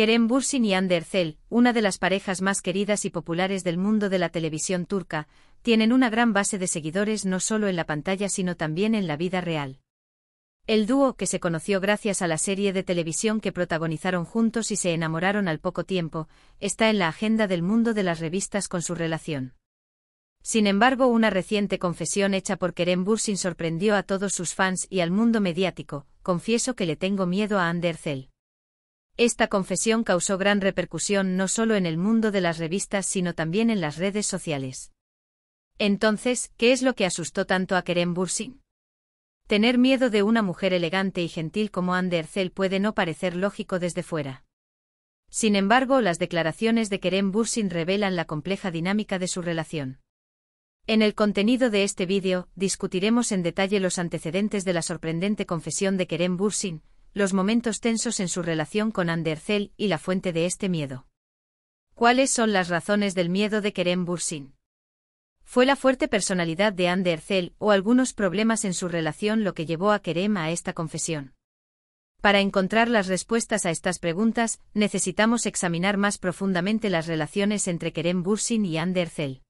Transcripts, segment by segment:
Kerem Bursin y Ander una de las parejas más queridas y populares del mundo de la televisión turca, tienen una gran base de seguidores no solo en la pantalla sino también en la vida real. El dúo que se conoció gracias a la serie de televisión que protagonizaron juntos y se enamoraron al poco tiempo, está en la agenda del mundo de las revistas con su relación. Sin embargo, una reciente confesión hecha por Kerem Bursin sorprendió a todos sus fans y al mundo mediático, confieso que le tengo miedo a Hande esta confesión causó gran repercusión no solo en el mundo de las revistas sino también en las redes sociales. Entonces, ¿qué es lo que asustó tanto a Kerem Bursin? Tener miedo de una mujer elegante y gentil como Anne Ercel puede no parecer lógico desde fuera. Sin embargo, las declaraciones de Kerem Bursin revelan la compleja dinámica de su relación. En el contenido de este vídeo, discutiremos en detalle los antecedentes de la sorprendente confesión de Kerem Bursin, los momentos tensos en su relación con Andercel y la fuente de este miedo. ¿Cuáles son las razones del miedo de Kerem Bursin? ¿Fue la fuerte personalidad de Andercel o algunos problemas en su relación lo que llevó a Kerem a esta confesión? Para encontrar las respuestas a estas preguntas, necesitamos examinar más profundamente las relaciones entre Kerem Bursin y Andercel.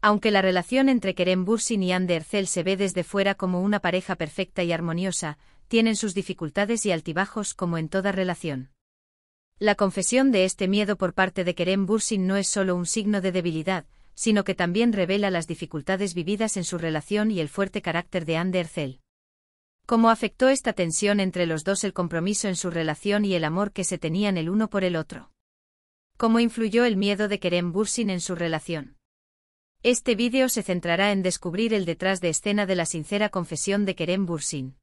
Aunque la relación entre Kerem Bursin y Andercel se ve desde fuera como una pareja perfecta y armoniosa, tienen sus dificultades y altibajos como en toda relación. La confesión de este miedo por parte de Kerem Bursin no es solo un signo de debilidad, sino que también revela las dificultades vividas en su relación y el fuerte carácter de Ander Cómo afectó esta tensión entre los dos el compromiso en su relación y el amor que se tenían el uno por el otro. Cómo influyó el miedo de Kerem Bursin en su relación. Este vídeo se centrará en descubrir el detrás de escena de la sincera confesión de Kerem Bursin.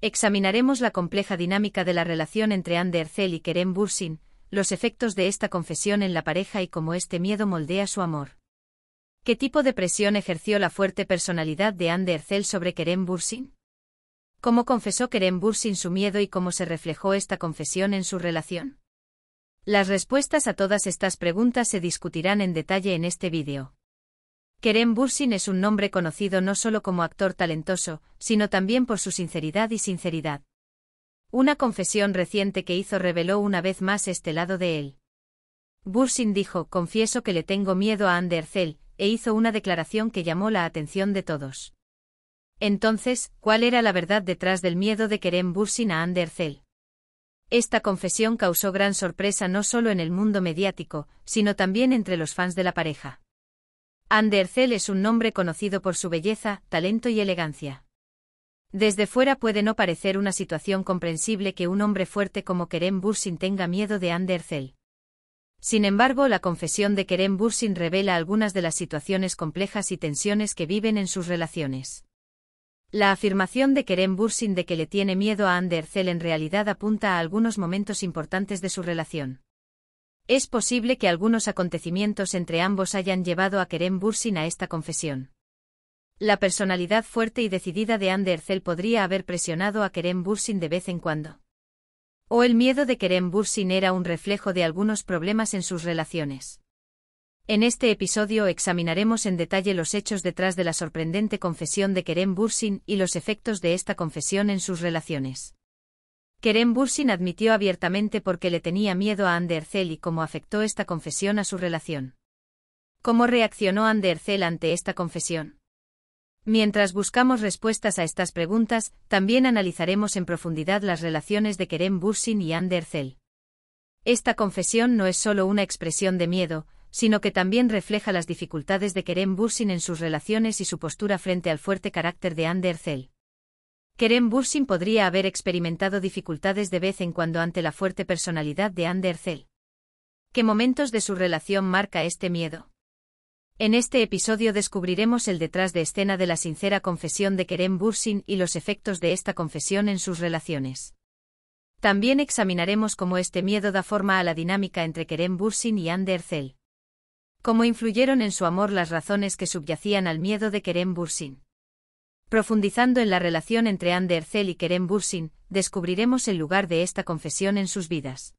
Examinaremos la compleja dinámica de la relación entre Anne y Kerem Bursin, los efectos de esta confesión en la pareja y cómo este miedo moldea su amor. ¿Qué tipo de presión ejerció la fuerte personalidad de Anne sobre Kerem Bursin? ¿Cómo confesó Kerem Bursin su miedo y cómo se reflejó esta confesión en su relación? Las respuestas a todas estas preguntas se discutirán en detalle en este vídeo. Kerem Bursin es un nombre conocido no solo como actor talentoso, sino también por su sinceridad y sinceridad. Una confesión reciente que hizo reveló una vez más este lado de él. Bursin dijo, confieso que le tengo miedo a Anderzel, e hizo una declaración que llamó la atención de todos. Entonces, ¿cuál era la verdad detrás del miedo de Kerem Bursin a Anderzel? Esta confesión causó gran sorpresa no solo en el mundo mediático, sino también entre los fans de la pareja. Andercel es un nombre conocido por su belleza, talento y elegancia. Desde fuera puede no parecer una situación comprensible que un hombre fuerte como Kerem Bursin tenga miedo de Andercel. Sin embargo, la confesión de Kerem Bursin revela algunas de las situaciones complejas y tensiones que viven en sus relaciones. La afirmación de Kerem Bursin de que le tiene miedo a Andercel en realidad apunta a algunos momentos importantes de su relación. Es posible que algunos acontecimientos entre ambos hayan llevado a Kerem Bursin a esta confesión. La personalidad fuerte y decidida de Anderzel podría haber presionado a Kerem Bursin de vez en cuando. O el miedo de Kerem Bursin era un reflejo de algunos problemas en sus relaciones. En este episodio examinaremos en detalle los hechos detrás de la sorprendente confesión de Kerem Bursin y los efectos de esta confesión en sus relaciones. Kerem Bursin admitió abiertamente porque le tenía miedo a Anderzel y cómo afectó esta confesión a su relación. ¿Cómo reaccionó Andercel ante esta confesión? Mientras buscamos respuestas a estas preguntas, también analizaremos en profundidad las relaciones de Kerem Bursin y Andercel. Esta confesión no es solo una expresión de miedo, sino que también refleja las dificultades de Kerem Bursin en sus relaciones y su postura frente al fuerte carácter de Andercel. Kerem Bursin podría haber experimentado dificultades de vez en cuando ante la fuerte personalidad de Andercel. ¿Qué momentos de su relación marca este miedo? En este episodio descubriremos el detrás de escena de la sincera confesión de Kerem Bursin y los efectos de esta confesión en sus relaciones. También examinaremos cómo este miedo da forma a la dinámica entre Kerem Bursin y Andercel. Cómo influyeron en su amor las razones que subyacían al miedo de Kerem Bursin. Profundizando en la relación entre Anne Ercel y Kerem Bursin, descubriremos el lugar de esta confesión en sus vidas.